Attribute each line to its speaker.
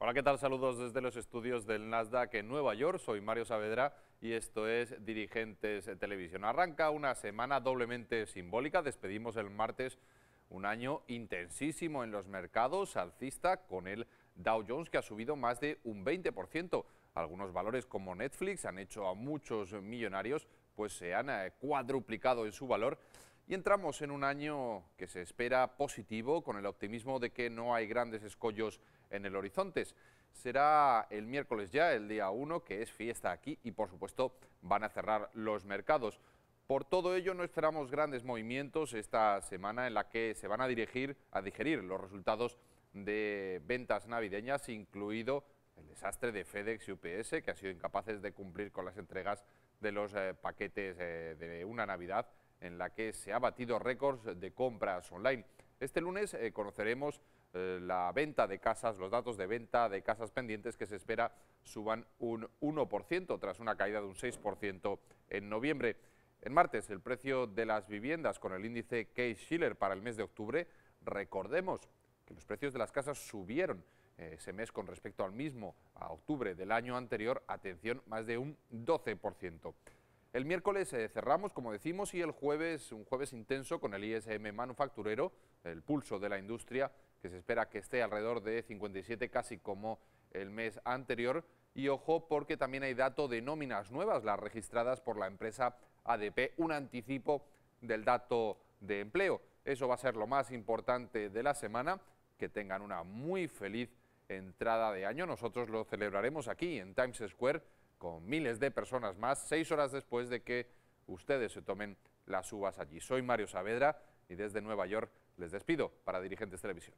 Speaker 1: Hola, ¿qué tal? Saludos desde los estudios del Nasdaq en Nueva York. Soy Mario Saavedra y esto es Dirigentes Televisión. Arranca una semana doblemente simbólica. Despedimos el martes un año intensísimo en los mercados, alcista, con el Dow Jones que ha subido más de un 20%. Algunos valores como Netflix han hecho a muchos millonarios, pues se han eh, cuadruplicado en su valor y entramos en un año que se espera positivo, con el optimismo de que no hay grandes escollos en el horizonte. Será el miércoles ya, el día 1, que es fiesta aquí y por supuesto van a cerrar los mercados. Por todo ello no esperamos grandes movimientos esta semana en la que se van a dirigir a digerir los resultados de ventas navideñas, incluido el desastre de FedEx y UPS, que han sido incapaces de cumplir con las entregas de los eh, paquetes eh, de una Navidad en la que se ha batido récords de compras online. Este lunes eh, conoceremos eh, la venta de casas, los datos de venta de casas pendientes que se espera suban un 1% tras una caída de un 6% en noviembre. En martes, el precio de las viviendas con el índice Case-Shiller para el mes de octubre, recordemos que los precios de las casas subieron eh, ese mes con respecto al mismo, a octubre del año anterior, atención, más de un 12%. El miércoles eh, cerramos, como decimos, y el jueves, un jueves intenso con el ISM manufacturero, el pulso de la industria, que se espera que esté alrededor de 57, casi como el mes anterior. Y ojo, porque también hay dato de nóminas nuevas, las registradas por la empresa ADP, un anticipo del dato de empleo. Eso va a ser lo más importante de la semana. Que tengan una muy feliz entrada de año. Nosotros lo celebraremos aquí en Times Square con miles de personas más, seis horas después de que ustedes se tomen las uvas allí. Soy Mario Saavedra y desde Nueva York les despido para Dirigentes Televisión.